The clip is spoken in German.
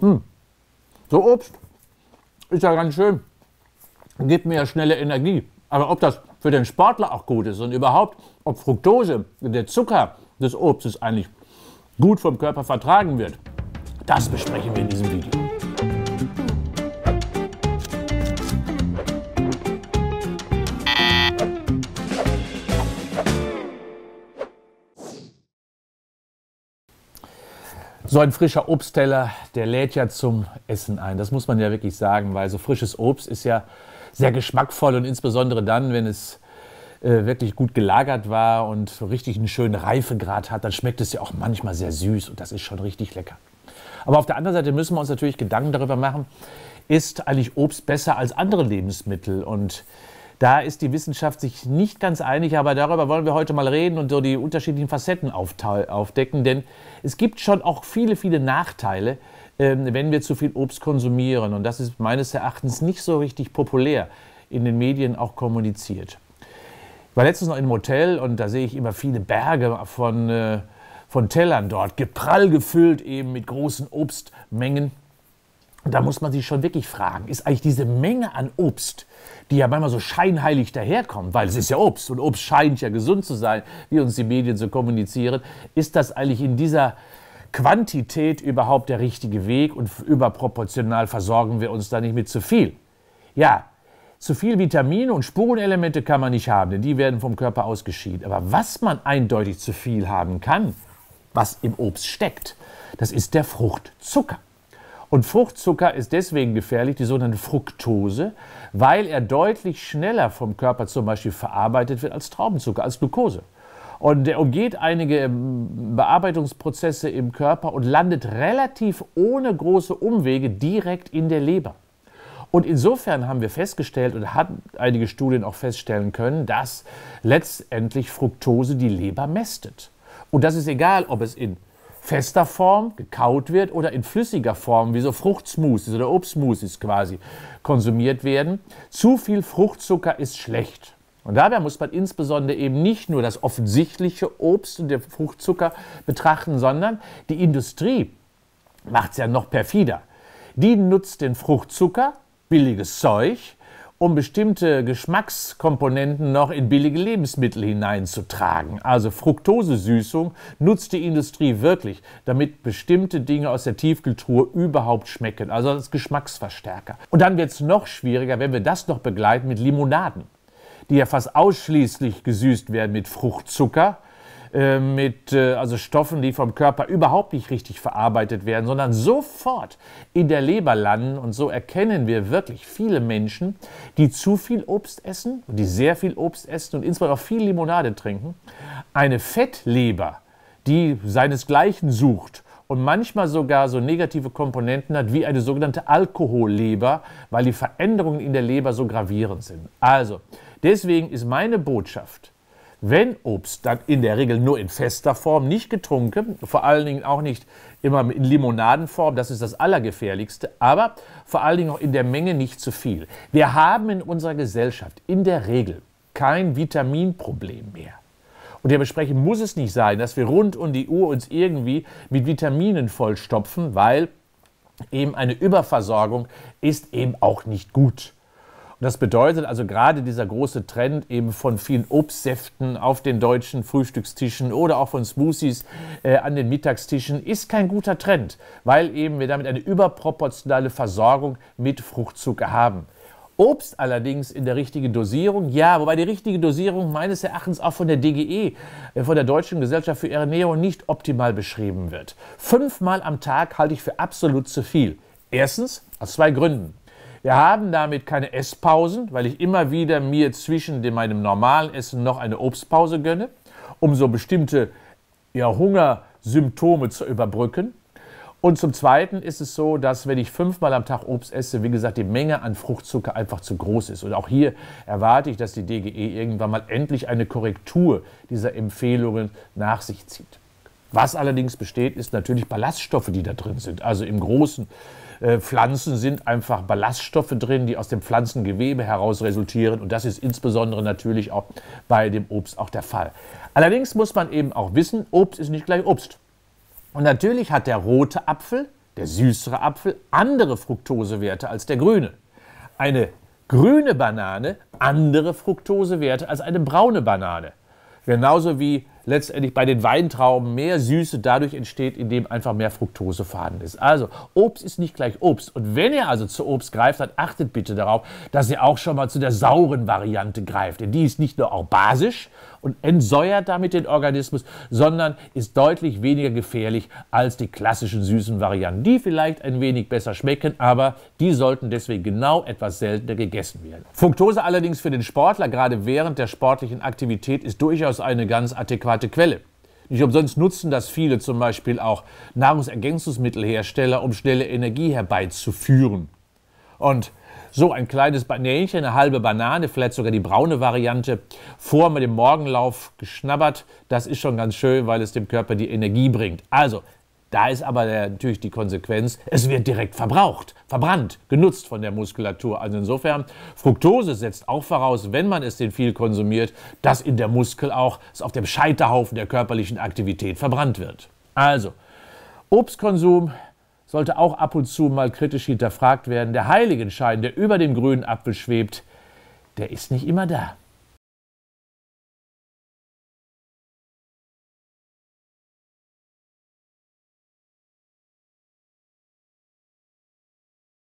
Hm. So Obst ist ja ganz schön. Gibt mir ja schnelle Energie. Aber ob das für den Sportler auch gut ist und überhaupt, ob Fructose, der Zucker des Obstes eigentlich gut vom Körper vertragen wird, das besprechen wir in diesem Video. So ein frischer Obstteller, der lädt ja zum Essen ein. Das muss man ja wirklich sagen, weil so frisches Obst ist ja sehr geschmackvoll und insbesondere dann, wenn es äh, wirklich gut gelagert war und so richtig einen schönen Reifegrad hat, dann schmeckt es ja auch manchmal sehr süß und das ist schon richtig lecker. Aber auf der anderen Seite müssen wir uns natürlich Gedanken darüber machen, ist eigentlich Obst besser als andere Lebensmittel und da ist die Wissenschaft sich nicht ganz einig, aber darüber wollen wir heute mal reden und so die unterschiedlichen Facetten aufdecken, denn es gibt schon auch viele, viele Nachteile, ähm, wenn wir zu viel Obst konsumieren. Und das ist meines Erachtens nicht so richtig populär in den Medien auch kommuniziert. Ich war letztens noch in einem Hotel und da sehe ich immer viele Berge von, äh, von Tellern dort, geprall gefüllt eben mit großen Obstmengen da muss man sich schon wirklich fragen, ist eigentlich diese Menge an Obst, die ja manchmal so scheinheilig daherkommt, weil es ist ja Obst und Obst scheint ja gesund zu sein, wie uns die Medien so kommunizieren, ist das eigentlich in dieser Quantität überhaupt der richtige Weg und überproportional versorgen wir uns da nicht mit zu viel? Ja, zu viel Vitamine und Spurenelemente kann man nicht haben, denn die werden vom Körper ausgeschieden. Aber was man eindeutig zu viel haben kann, was im Obst steckt, das ist der Fruchtzucker. Und Fruchtzucker ist deswegen gefährlich, die sogenannte Fructose, weil er deutlich schneller vom Körper zum Beispiel verarbeitet wird als Traubenzucker, als Glucose. Und er umgeht einige ähm, Bearbeitungsprozesse im Körper und landet relativ ohne große Umwege direkt in der Leber. Und insofern haben wir festgestellt und hatten einige Studien auch feststellen können, dass letztendlich Fructose die Leber mästet. Und das ist egal, ob es in fester Form gekaut wird oder in flüssiger Form, wie so Fruchtsmoothies oder Obstsmoothies quasi, konsumiert werden. Zu viel Fruchtzucker ist schlecht. Und dabei muss man insbesondere eben nicht nur das offensichtliche Obst und den Fruchtzucker betrachten, sondern die Industrie macht es ja noch perfider. Die nutzt den Fruchtzucker, billiges Zeug, um bestimmte Geschmackskomponenten noch in billige Lebensmittel hineinzutragen. Also Fructosesüßung nutzt die Industrie wirklich, damit bestimmte Dinge aus der Tiefkultur überhaupt schmecken, also als Geschmacksverstärker. Und dann wird es noch schwieriger, wenn wir das noch begleiten mit Limonaden, die ja fast ausschließlich gesüßt werden mit Fruchtzucker äh, mit äh, also Stoffen, die vom Körper überhaupt nicht richtig verarbeitet werden, sondern sofort in der Leber landen. Und so erkennen wir wirklich viele Menschen, die zu viel Obst essen, und die sehr viel Obst essen und insbesondere auch viel Limonade trinken, eine Fettleber, die seinesgleichen sucht und manchmal sogar so negative Komponenten hat wie eine sogenannte Alkoholleber, weil die Veränderungen in der Leber so gravierend sind. Also, deswegen ist meine Botschaft, wenn Obst, dann in der Regel nur in fester Form, nicht getrunken, vor allen Dingen auch nicht immer in Limonadenform, das ist das Allergefährlichste, aber vor allen Dingen auch in der Menge nicht zu viel. Wir haben in unserer Gesellschaft in der Regel kein Vitaminproblem mehr. Und dementsprechend muss es nicht sein, dass wir rund um die Uhr uns irgendwie mit Vitaminen vollstopfen, weil eben eine Überversorgung ist eben auch nicht gut. Und das bedeutet also gerade dieser große Trend eben von vielen Obstsäften auf den deutschen Frühstückstischen oder auch von Smoothies äh, an den Mittagstischen ist kein guter Trend, weil eben wir damit eine überproportionale Versorgung mit Fruchtzucker haben. Obst allerdings in der richtigen Dosierung, ja, wobei die richtige Dosierung meines Erachtens auch von der DGE, äh, von der Deutschen Gesellschaft für Ernährung, nicht optimal beschrieben wird. Fünfmal am Tag halte ich für absolut zu viel. Erstens, aus zwei Gründen. Wir haben damit keine Esspausen, weil ich immer wieder mir zwischen dem, meinem normalen Essen noch eine Obstpause gönne, um so bestimmte ja, Hungersymptome zu überbrücken. Und zum Zweiten ist es so, dass wenn ich fünfmal am Tag Obst esse, wie gesagt, die Menge an Fruchtzucker einfach zu groß ist. Und auch hier erwarte ich, dass die DGE irgendwann mal endlich eine Korrektur dieser Empfehlungen nach sich zieht. Was allerdings besteht, ist natürlich Ballaststoffe, die da drin sind. Also im großen äh, Pflanzen sind einfach Ballaststoffe drin, die aus dem Pflanzengewebe heraus resultieren. Und das ist insbesondere natürlich auch bei dem Obst auch der Fall. Allerdings muss man eben auch wissen, Obst ist nicht gleich Obst. Und natürlich hat der rote Apfel, der süßere Apfel, andere Fructosewerte als der grüne. Eine grüne Banane andere Fructosewerte als eine braune Banane. Genauso wie letztendlich bei den Weintrauben mehr Süße dadurch entsteht, indem einfach mehr Fructose vorhanden ist. Also Obst ist nicht gleich Obst. Und wenn ihr also zu Obst greift, dann achtet bitte darauf, dass ihr auch schon mal zu der sauren Variante greift. Denn die ist nicht nur auch basisch und entsäuert damit den Organismus, sondern ist deutlich weniger gefährlich als die klassischen süßen Varianten, die vielleicht ein wenig besser schmecken, aber die sollten deswegen genau etwas seltener gegessen werden. Fructose allerdings für den Sportler gerade während der sportlichen Aktivität ist durchaus eine ganz adäquate adäquate Quelle. Nicht umsonst nutzen das viele, zum Beispiel auch Nahrungsergänzungsmittelhersteller, um schnelle Energie herbeizuführen. Und so ein kleines Banänchen, eine halbe Banane, vielleicht sogar die braune Variante, vor mit dem Morgenlauf geschnabbert, das ist schon ganz schön, weil es dem Körper die Energie bringt. Also da ist aber natürlich die Konsequenz, es wird direkt verbraucht, verbrannt, genutzt von der Muskulatur. Also insofern, Fructose setzt auch voraus, wenn man es denn viel konsumiert, dass in der Muskel auch es auf dem Scheiterhaufen der körperlichen Aktivität verbrannt wird. Also, Obstkonsum sollte auch ab und zu mal kritisch hinterfragt werden. Der Heiligenschein, der über dem grünen Apfel schwebt, der ist nicht immer da.